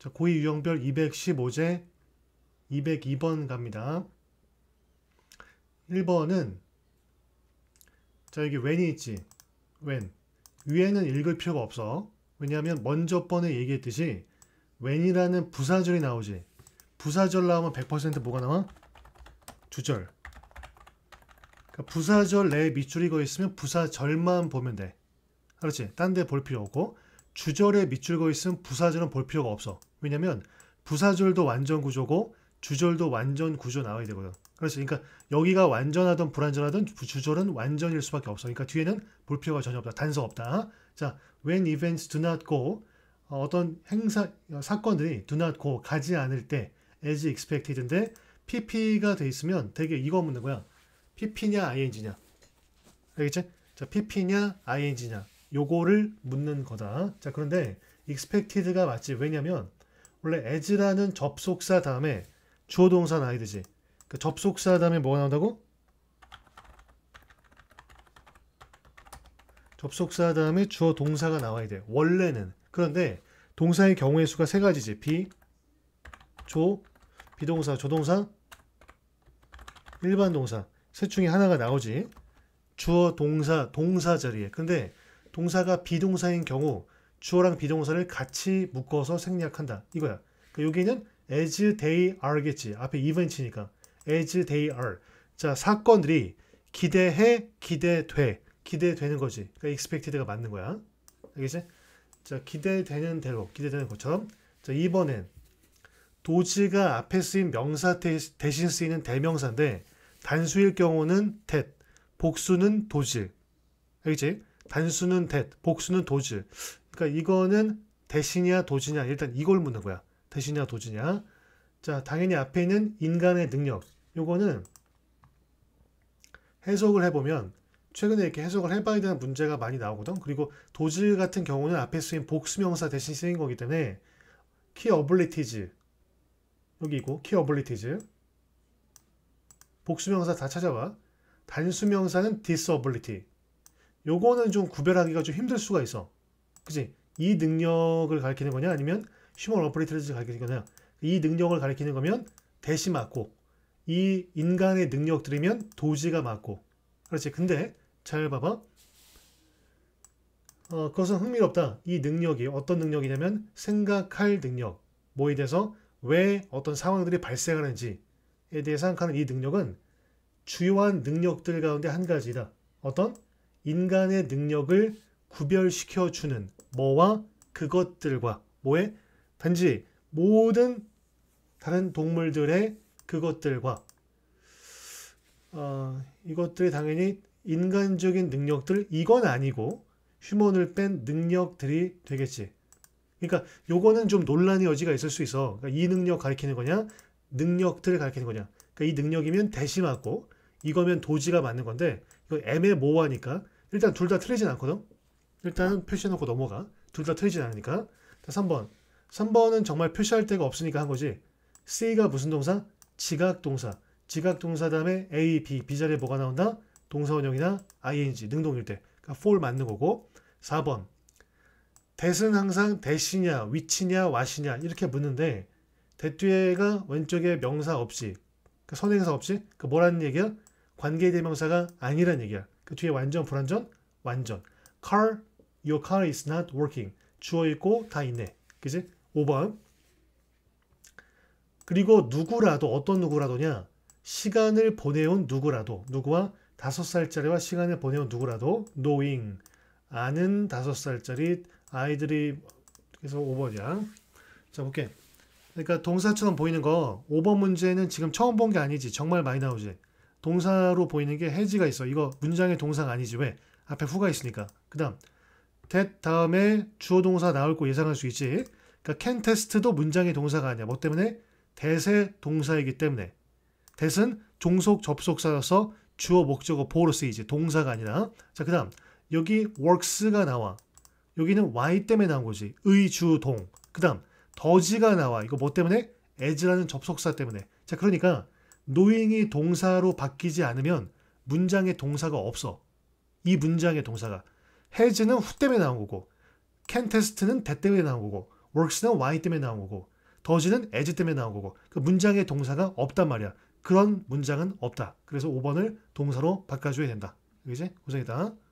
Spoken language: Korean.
자, 고위 유형별 215제 202번 갑니다. 1번은 자, 여기 when이 있지. when. 위에는 읽을 필요가 없어. 왜냐하면 먼저 번에 얘기했듯이 when이라는 부사절이 나오지. 부사절 나오면 100% 뭐가 나와? 주절. 그러니까 부사절 내에 밑줄이 거 있으면 부사절만 보면 돼. 그렇지. 딴 데 볼 필요 없고 주절에 밑줄 거 있으면 부사절은 볼 필요가 없어. 왜냐면 부사절도 완전 구조고 주절도 완전 구조 나와야 되고요. 그래서 그러니까 여기가 완전하든 불완전하든 주절은 완전일 수밖에 없어. 그러니까 뒤에는 볼 필요가 전혀 없다. 단서 없다. 자, when events do not go 어, 어떤 행사 어, 사건들이 do not go 가지 않을 때 as expected인데 pp가 돼 있으면 되게 이거 묻는 거야. pp냐 ing냐. 알겠지? 자, pp냐 ing냐. 요거를 묻는 거다. 자, 그런데 expected가 맞지. 왜냐면 원래 as라는 접속사 다음에 주어 동사 나야 되지. 그 접속사 다음에 뭐가 나온다고? 접속사 다음에 주어 동사가 나와야 돼. 원래는. 그런데 동사의 경우의 수가 세 가지지. 비, 조, 비동사, 조동사, 일반 동사. 세 중에 하나가 나오지. 주어 동사, 동사 자리에. 근데 동사가 비동사인 경우 주어랑 비동사를 같이 묶어서 생략한다. 이거야. 그 그러니까 여기는 as they are겠지. 앞에 이벤트니까 as they are. 자, 사건들이 기대해, 기대돼. 기대되는 거지. 그러니까 expected가 맞는 거야. 알겠지? 자, 기대되는 대로, 기대되는 것처럼. 자, 이번엔 도지가 앞에 쓰인 명사 대신 쓰이는 대명사인데 단수일 경우는 t 복수는 도지. 알겠지? 단수는 t 복수는 도지. 그러니까 이거는 대신이야 도지냐 일단 이걸 묻는 거야. 대신이야 도지냐. 자 당연히 앞에 있는 인간의 능력 요거는 해석을 해보면 최근에 이렇게 해석을 해봐야 되는 문제가 많이 나오거든. 그리고 도질 같은 경우는 앞에 쓰인 복수명사 대신 쓰인 거기 때문에 키 어블리티즈 여기 있고 키 어블리티즈 복수명사 다찾아봐 단수명사는 디스어블리티 요거는 좀 구별하기가 좀 힘들 수가 있어. 그지? 이 능력을 가리키는 거냐 아니면 휴먼 어퍼리트터즈를 가리키는 거냐 이 능력을 가리키는 거면 대시 맞고 이 인간의 능력들이면 도지가 맞고 그렇지 근데 잘 봐봐 어, 그것은 흥미롭다 이 능력이 어떤 능력이냐면 생각할 능력 뭐에 대해서 왜 어떤 상황들이 발생하는지에 대해 생각하는 이 능력은 주요한 능력들 가운데 한 가지다 어떤 인간의 능력을 구별시켜주는 뭐와 그것들과 뭐에 단지 모든 다른 동물들의 그것들과 어, 이것들이 당연히 인간적인 능력들 이건 아니고 휴먼을 뺀 능력들이 되겠지. 그러니까 요거는 좀 논란의 여지가 있을 수 있어. 그러니까 이 능력 가리키는 거냐, 능력들을 가리키는 거냐. 그러니까 이 능력이면 대시 맞고 이거면 도지가 맞는 건데 이거 애매모호하니까 일단 둘 다 틀리진 않거든. 일단은 표시해놓고 넘어가. 둘 다 틀리진 않으니까. 자, 3번. 3번은 정말 표시할 데가 없으니까 한 거지. C가 무슨 동사? 지각동사. 지각동사 다음에 A, B, B 자리에 뭐가 나온다? 동사원형이나 ing, 능동일 때. 그러니까 for 맞는 거고. 4번. 대은 항상 대시냐, 위치냐, 와시냐 이렇게 묻는데 대 뒤에가 왼쪽에 명사 없이 그 그러니까 선행사 없이 그 뭐라는 얘기야? 관계 대명사가 아니란 얘기야. 그 뒤에 완전, 불완전, 완전. car, Your car is not working. 주어 있고 다 있네. 그지? 5번. 그리고 누구라도 어떤 누구라도냐? 시간을 보내온 누구라도 누구와 다섯 살짜리와 시간을 보내온 누구라도 knowing 아는 다섯 살짜리 아이들이 그래서 5번이야. 자 볼게. 그러니까 동사처럼 보이는 거 5번 문제는 지금 처음 본 게 아니지. 정말 많이 나오지. 동사로 보이는 게 해지가 있어. 이거 문장의 동사가 아니지. 왜? 앞에 후가 있으니까. 그 다음 that 다음에 주어 동사 나올 거 예상할 수 있지. 그러니까 can test도 문장의 동사가 아니야. 뭐 때문에? that의 동사이기 때문에. that은 종속 접속사라서 주어 목적어 보로 쓰이지. 동사가 아니라. 자, 그 다음 여기 works가 나와. 여기는 y 때문에 나온 거지. 의주동. 그 다음 더지가 나와. 이거 뭐 때문에? as라는 접속사 때문에. 자, 그러니까 knowing이 동사로 바뀌지 않으면 문장의 동사가 없어. 이 문장의 동사가. 헤즈는후 때문에 나온 거고 캔 테스트는 대 때문에 나온 거고 w o 는 와이 y 때문에 나온 거고 더즈는 에 s 때문에 나온 거고 그 문장의 동사가 없단 말이야. 그런 문장은 없다. 그래서 5번을 동사로 바꿔줘야 된다. 이제 고생했다.